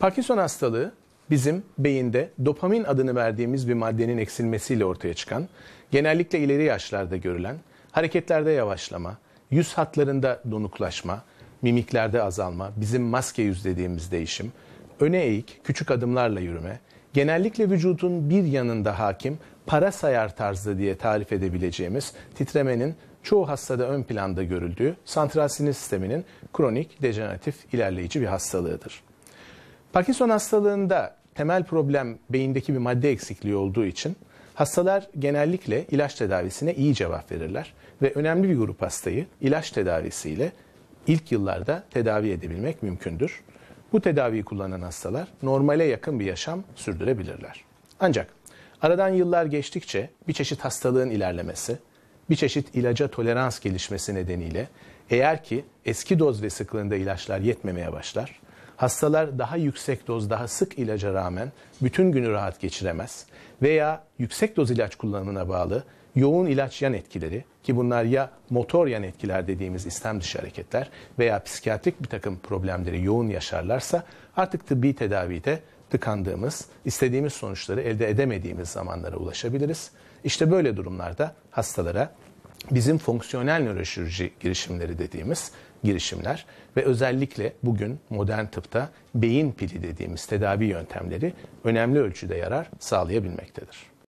Parkinson hastalığı bizim beyinde dopamin adını verdiğimiz bir maddenin eksilmesiyle ortaya çıkan, genellikle ileri yaşlarda görülen, hareketlerde yavaşlama, yüz hatlarında donuklaşma, mimiklerde azalma, bizim maske yüz dediğimiz değişim, öne eğik, küçük adımlarla yürüme, genellikle vücudun bir yanında hakim, para sayar tarzda diye tarif edebileceğimiz titremenin çoğu hastada ön planda görüldüğü santral sinir sisteminin kronik, dejeneratif, ilerleyici bir hastalığıdır. Parkinson hastalığında temel problem beyindeki bir madde eksikliği olduğu için hastalar genellikle ilaç tedavisine iyi cevap verirler ve önemli bir grup hastayı ilaç tedavisiyle ilk yıllarda tedavi edebilmek mümkündür. Bu tedaviyi kullanan hastalar normale yakın bir yaşam sürdürebilirler. Ancak aradan yıllar geçtikçe bir çeşit hastalığın ilerlemesi, bir çeşit ilaca tolerans gelişmesi nedeniyle eğer ki eski doz ve sıklığında ilaçlar yetmemeye başlar, Hastalar daha yüksek doz, daha sık ilaca rağmen bütün günü rahat geçiremez veya yüksek doz ilaç kullanımına bağlı yoğun ilaç yan etkileri ki bunlar ya motor yan etkiler dediğimiz istem dışı hareketler veya psikiyatrik bir takım problemleri yoğun yaşarlarsa artık tıbbi tedavide tıkandığımız, istediğimiz sonuçları elde edemediğimiz zamanlara ulaşabiliriz. İşte böyle durumlarda hastalara bizim fonksiyonel nöroşirurji girişimleri dediğimiz girişimler ve özellikle bugün modern tıpta beyin pili dediğimiz tedavi yöntemleri önemli ölçüde yarar sağlayabilmektedir.